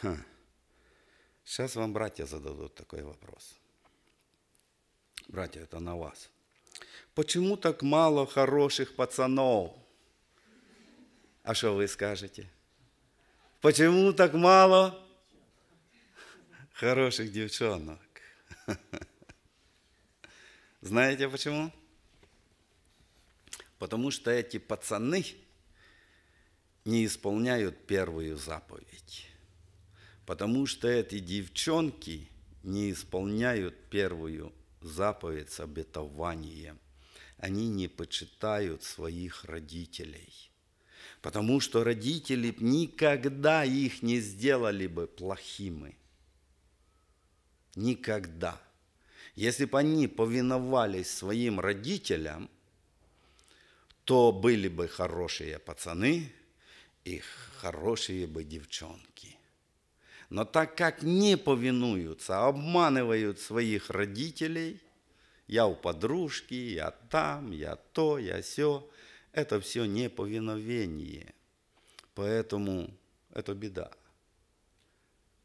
Ха. Сейчас вам братья зададут такой вопрос. Братья, это на вас. Почему так мало хороших пацанов? А что вы скажете? Почему так мало хороших девчонок? Знаете почему? Потому что эти пацаны – не исполняют первую заповедь, потому что эти девчонки не исполняют первую заповедь с обетованием. Они не почитают своих родителей, потому что родители никогда их не сделали бы плохими. Никогда. Если бы они повиновались своим родителям, то были бы хорошие пацаны – и хорошие бы девчонки. Но так как не повинуются, а обманывают своих родителей, я у подружки, я там, я то, я все, это все неповиновение. Поэтому это беда.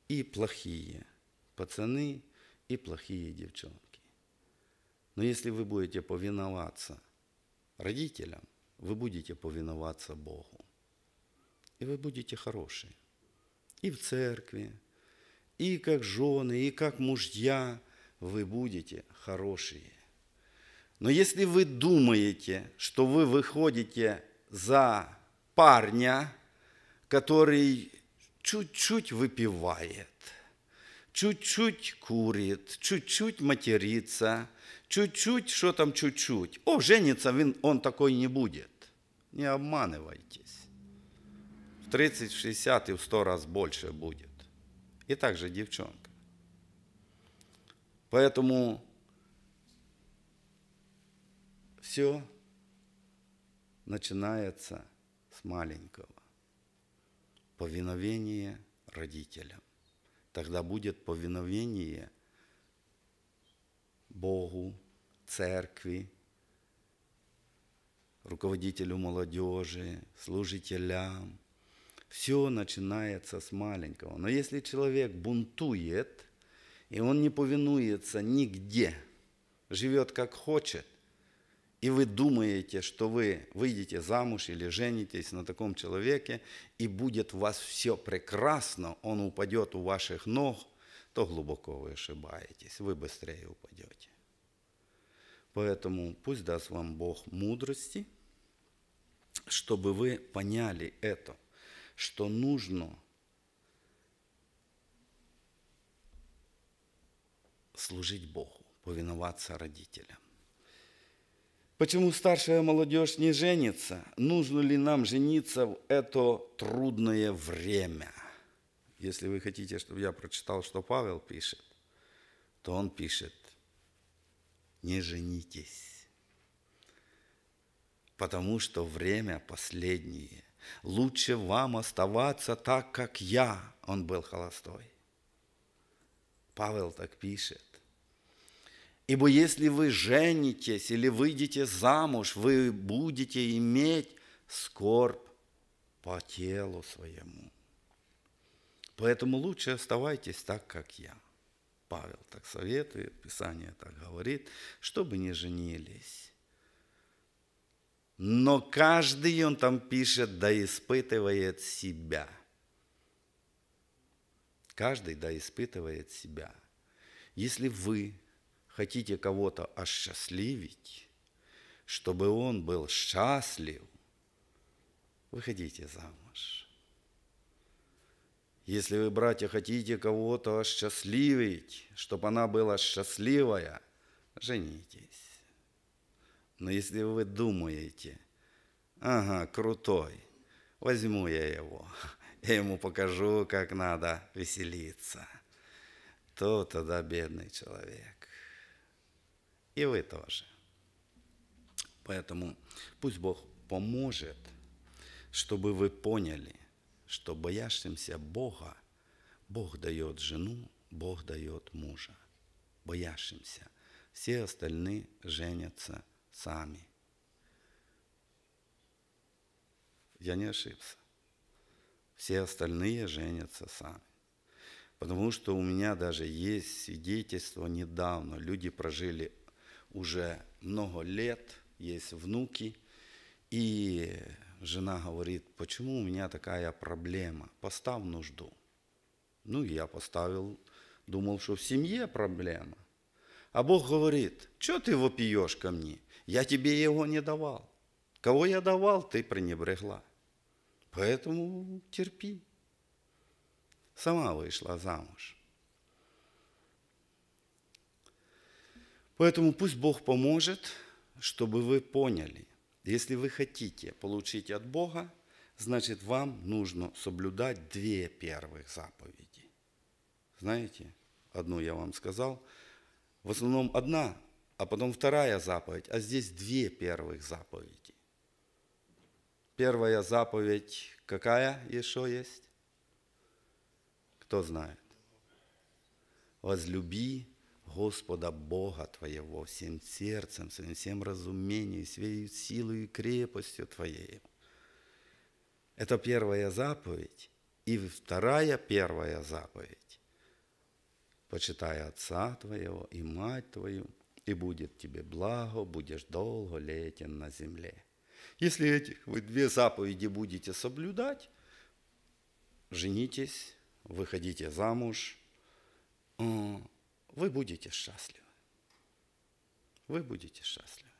И плохие пацаны, и плохие девчонки. Но если вы будете повиноваться родителям, вы будете повиноваться Богу и вы будете хорошие. И в церкви, и как жены, и как мужья вы будете хорошие. Но если вы думаете, что вы выходите за парня, который чуть-чуть выпивает, чуть-чуть курит, чуть-чуть матерится, чуть-чуть, что там чуть-чуть. О, женится он, такой не будет. Не обманывайтесь. 30, в 60 и в 100 раз больше будет. И также девчонка. Поэтому все начинается с маленького. Повиновение родителям. Тогда будет повиновение Богу, церкви, руководителю молодежи, служителям – все начинается с маленького. Но если человек бунтует, и он не повинуется нигде, живет как хочет, и вы думаете, что вы выйдете замуж или женитесь на таком человеке, и будет у вас все прекрасно, он упадет у ваших ног, то глубоко вы ошибаетесь, вы быстрее упадете. Поэтому пусть даст вам Бог мудрости, чтобы вы поняли это – что нужно служить Богу, повиноваться родителям. Почему старшая молодежь не женится? Нужно ли нам жениться в это трудное время? Если вы хотите, чтобы я прочитал, что Павел пишет, то он пишет, не женитесь, потому что время последнее – Лучше вам оставаться так, как я. Он был холостой. Павел так пишет. Ибо если вы женитесь или выйдете замуж, вы будете иметь скорбь по телу своему. Поэтому лучше оставайтесь так, как я. Павел так советует, Писание так говорит, чтобы не женились. Но каждый, он там пишет, да испытывает себя. Каждый да испытывает себя. Если вы хотите кого-то осчастливить, чтобы он был счастлив, выходите замуж. Если вы, братья, хотите кого-то осчастливить, чтобы она была счастливая, женитесь. Но если вы думаете, ага, крутой, возьму я его, я ему покажу, как надо веселиться, то тогда бедный человек. И вы тоже. Поэтому пусть Бог поможет, чтобы вы поняли, что боящимся Бога Бог дает жену, Бог дает мужа. Боящимся. Все остальные женятся – сами. Я не ошибся. Все остальные женятся сами. Потому что у меня даже есть свидетельство недавно. Люди прожили уже много лет, есть внуки. И жена говорит, почему у меня такая проблема? Поставь нужду. Ну, я поставил, думал, что в семье проблема. А Бог говорит, что ты вопиешь ко мне? Я тебе его не давал. Кого я давал, ты пренебрегла. Поэтому терпи. Сама вышла замуж. Поэтому пусть Бог поможет, чтобы вы поняли, если вы хотите получить от Бога, значит, вам нужно соблюдать две первых заповеди. Знаете, одну я вам сказал – в основном одна, а потом вторая заповедь, а здесь две первых заповеди. Первая заповедь какая еще есть? Кто знает? Возлюби Господа Бога Твоего всем сердцем, своим всем разумением, своей силой и крепостью Твоей. Это первая заповедь. И вторая первая заповедь почитай отца твоего и мать твою, и будет тебе благо, будешь долго летен на земле. Если этих вы две заповеди будете соблюдать, женитесь, выходите замуж, а, вы будете счастливы. Вы будете счастливы.